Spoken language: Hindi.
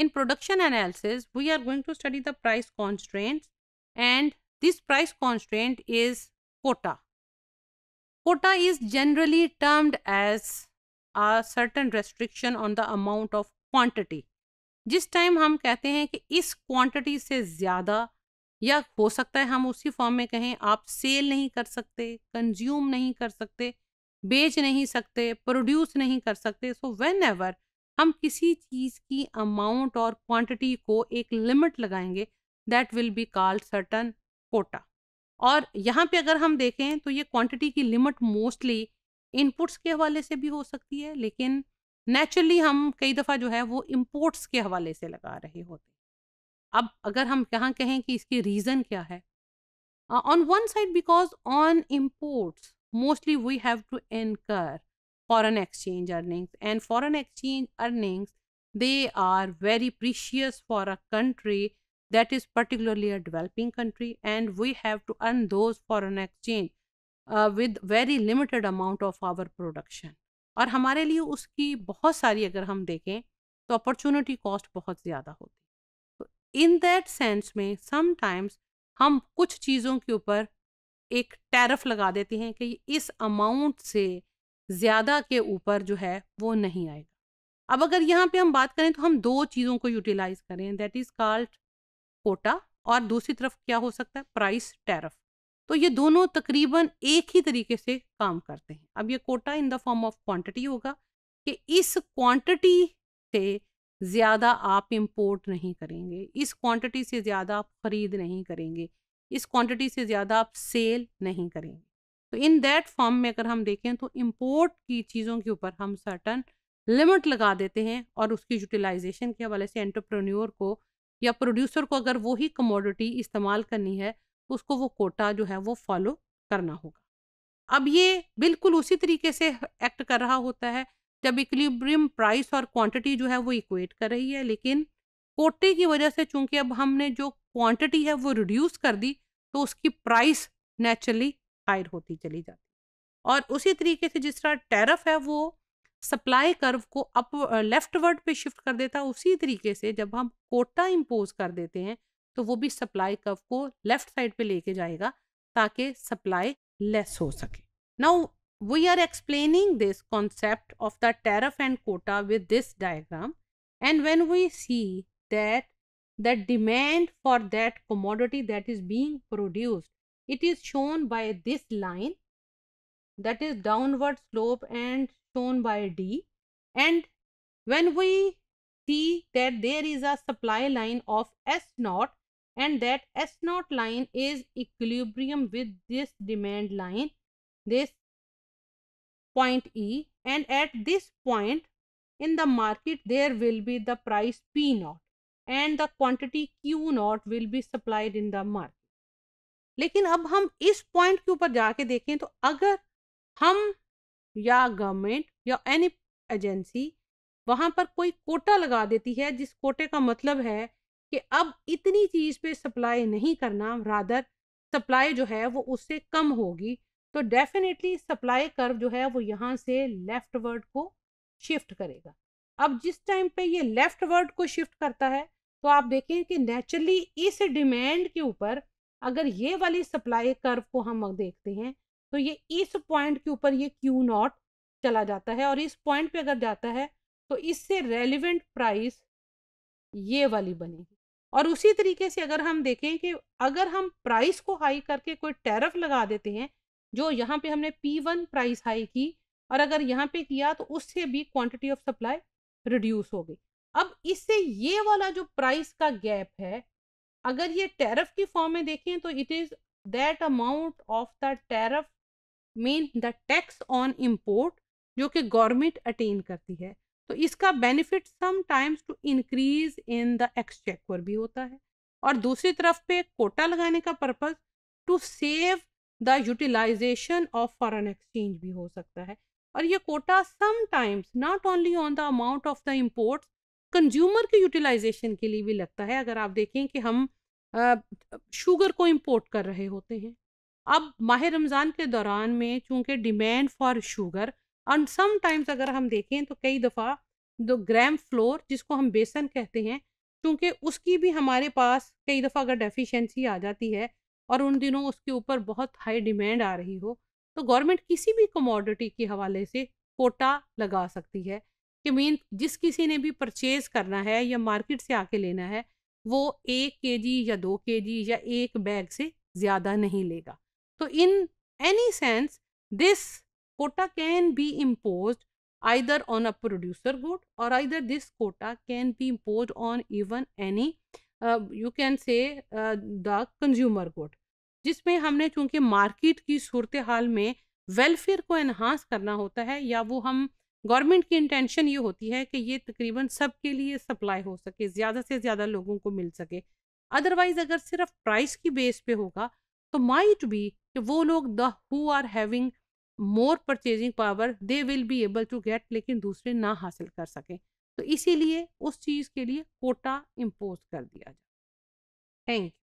In production analysis, we are going to study the price constraints and this price constraint is quota. Quota is generally termed as a certain restriction on the amount of quantity. जिस टाइम हम कहते हैं कि इस क्वांटिटी से ज़्यादा या हो सकता है हम उसी फॉर्म में कहें आप सेल नहीं कर सकते कंज्यूम नहीं कर सकते बेच नहीं सकते प्रोड्यूस नहीं कर सकते सो वेन एवर हम किसी चीज़ की अमाउंट और क्वांटिटी को एक लिमिट लगाएंगे that will be called certain quota और यहाँ पे अगर हम देखें तो ये क्वांटिटी की लिमिट मोस्टली इनपुट्स के हवाले से भी हो सकती है लेकिन नेचुरली हम कई दफ़ा जो है वो इम्पोर्ट्स के हवाले से लगा रहे होते अब अगर हम यहाँ कहें कि इसकी रीज़न क्या है on one side because on imports mostly we have to incur foreign exchange earnings and foreign exchange earnings they are very precious for a country that is particularly a developing country and we have to earn those foreign exchange uh, with very limited amount of our production और हमारे लिए उसकी बहुत सारी अगर हम देखें तो अपॉर्चुनिटी कॉस्ट बहुत ज़्यादा होती तो इन दैट सेंस में समटाइम्स हम कुछ चीज़ों के ऊपर एक टैरफ लगा देते हैं कि इस अमाउंट से ज़्यादा के ऊपर जो है वो नहीं आएगा अब अगर यहाँ पे हम बात करें तो हम दो चीज़ों को यूटिलाइज करें दैट इज़ कॉल्ड कोटा और दूसरी तरफ क्या हो सकता है प्राइस टैरफ तो ये दोनों तकरीबन एक ही तरीके से काम करते हैं अब ये quota in the form of quantity होगा कि इस क्वांटिटी से ज़्यादा आप इम्पोर्ट नहीं करेंगे इस क्वांटिटी से ज़्यादा आप ख़रीद नहीं करेंगे इस क्वांटिटी से ज़्यादा आप सेल नहीं करेंगे तो इन दैट फॉर्म में अगर हम देखें तो इम्पोर्ट की चीज़ों के ऊपर हम सर्टन लिमिट लगा देते हैं और उसकी यूटिलाइजेशन के हवाले से एंटरप्रेन्योर को या प्रोड्यूसर को अगर वही कमोडिटी इस्तेमाल करनी है तो उसको वो कोटा जो है वो फॉलो करना होगा अब ये बिल्कुल उसी तरीके से एक्ट कर रहा होता है जब इक्लिब्रियम प्राइस और क्वांटिटी जो है वो इक्वेट कर रही है लेकिन कोटे की वजह से चूंकि अब हमने जो क्वांटिटी है वो रिड्यूस कर दी तो उसकी प्राइस नेचुरली हायर होती चली जाती और उसी तरीके से जिस तरह टैरफ है वो सप्लाई कर्व को अप लेफ्टवर्ड पे शिफ्ट कर देता उसी तरीके से जब हम कोटा इम्पोज कर देते हैं तो वो भी सप्लाई कर्व को लेफ्ट साइड पे लेके जाएगा ताकि सप्लाई लेस हो सके now we are explaining this concept of the tariff and quota with this diagram and when we see that that demand for that commodity that is being produced It is shown by this line that is downward slope and shown by D and when we see that there is a supply line of S naught and that S naught line is equilibrium with this demand line this point E and at this point in the market there will be the price P naught and the quantity Q naught will be supplied in the market. लेकिन अब हम इस पॉइंट के ऊपर जाके देखें तो अगर हम या गवर्नमेंट या एनी एजेंसी वहाँ पर कोई कोटा लगा देती है जिस कोटे का मतलब है कि अब इतनी चीज़ पे सप्लाई नहीं करना रादर सप्लाई जो है वो उससे कम होगी तो डेफिनेटली सप्लाई कर्व जो है वो यहाँ से लेफ्ट वर्ड को शिफ्ट करेगा अब जिस टाइम पे ये लेफ्ट वर्ड को शिफ्ट करता है तो आप देखें कि नेचुरली इस डिमांड के ऊपर अगर ये वाली सप्लाई कर्व को हम देखते हैं तो ये इस पॉइंट के ऊपर ये क्यू नॉट चला जाता है और इस पॉइंट पे अगर जाता है तो इससे रेलिवेंट प्राइस ये वाली बनेगी और उसी तरीके से अगर हम देखें कि अगर हम प्राइस को हाई करके कोई टैरफ लगा देते हैं जो यहाँ पे हमने पी वन प्राइस हाई की और अगर यहाँ पे किया तो उससे भी क्वांटिटी ऑफ सप्लाई रिड्यूस हो गई अब इससे ये वाला जो प्राइस का गैप है अगर ये टैरफ की फॉर्म में देखें तो it is that amount of the tariff mean the tax on import जो कि गवर्नमेंट अटेन करती है तो इसका benefit sometimes to increase in the exchequer भी होता है और दूसरी तरफ पे कोटा लगाने का purpose to save the utilization of foreign exchange भी हो सकता है और ये quota sometimes not only on the amount of the imports consumer के यूटिलाइजेशन के लिए भी लगता है अगर आप देखें कि हम आ, शुगर को इंपोर्ट कर रहे होते हैं अब माह रमज़ान के दौरान में चूँकि demand for sugar and sometimes अगर हम देखें तो कई दफ़ा दो ग्राम फ्लोर जिसको हम बेसन कहते हैं चूँकि उसकी भी हमारे पास कई दफ़ा अगर डेफिशिएंसी आ जाती है और उन दिनों उसके ऊपर बहुत हाई डिमांड आ रही हो तो गवर्नमेंट किसी भी कमोडिटी के हवाले से कोटा लगा सकती है कि मीन जिस किसी ने भी परचेज करना है या मार्केट से आके लेना है वो एक के जी या दो के जी या एक बैग से ज़्यादा नहीं लेगा तो in any sense this quota can be impose either on a producer good और either this quota can be impose on even any you can say the consumer good जिसमें हमने चूंकि मार्केट की सूरत हाल में वेलफेयर को एनहांस करना होता है या वो हम गवर्नमेंट की इंटेंशन ये होती है कि ये तकरीबन सब के लिए सप्लाई हो सके ज़्यादा से ज़्यादा लोगों को मिल सके अदरवाइज अगर सिर्फ प्राइस की बेस पे होगा तो माइट बी कि वो लोग the who are having more purchasing power they will be able to get लेकिन दूसरे ना हासिल कर सकें तो इसीलिए उस चीज़ के लिए कोटा इम्पोज कर दिया जाए थैंक यू